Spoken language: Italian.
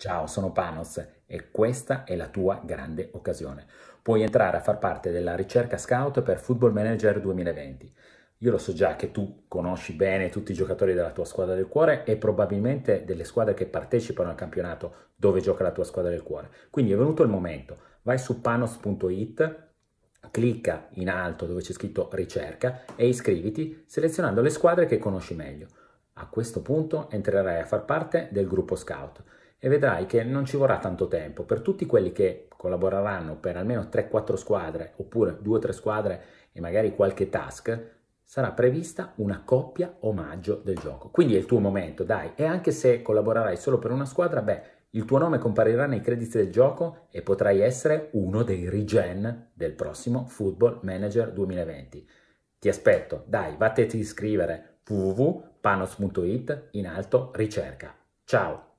Ciao, sono Panos e questa è la tua grande occasione. Puoi entrare a far parte della ricerca scout per Football Manager 2020. Io lo so già che tu conosci bene tutti i giocatori della tua squadra del cuore e probabilmente delle squadre che partecipano al campionato dove gioca la tua squadra del cuore. Quindi è venuto il momento. Vai su panos.it, clicca in alto dove c'è scritto ricerca e iscriviti selezionando le squadre che conosci meglio. A questo punto entrerai a far parte del gruppo scout e vedrai che non ci vorrà tanto tempo. Per tutti quelli che collaboreranno per almeno 3-4 squadre oppure 2-3 squadre e magari qualche task, sarà prevista una coppia omaggio del gioco. Quindi è il tuo momento, dai. E anche se collaborerai solo per una squadra, beh, il tuo nome comparirà nei crediti del gioco e potrai essere uno dei regen del prossimo Football Manager 2020. Ti aspetto, dai, vattene a iscrivere www.panos.it in alto ricerca. Ciao!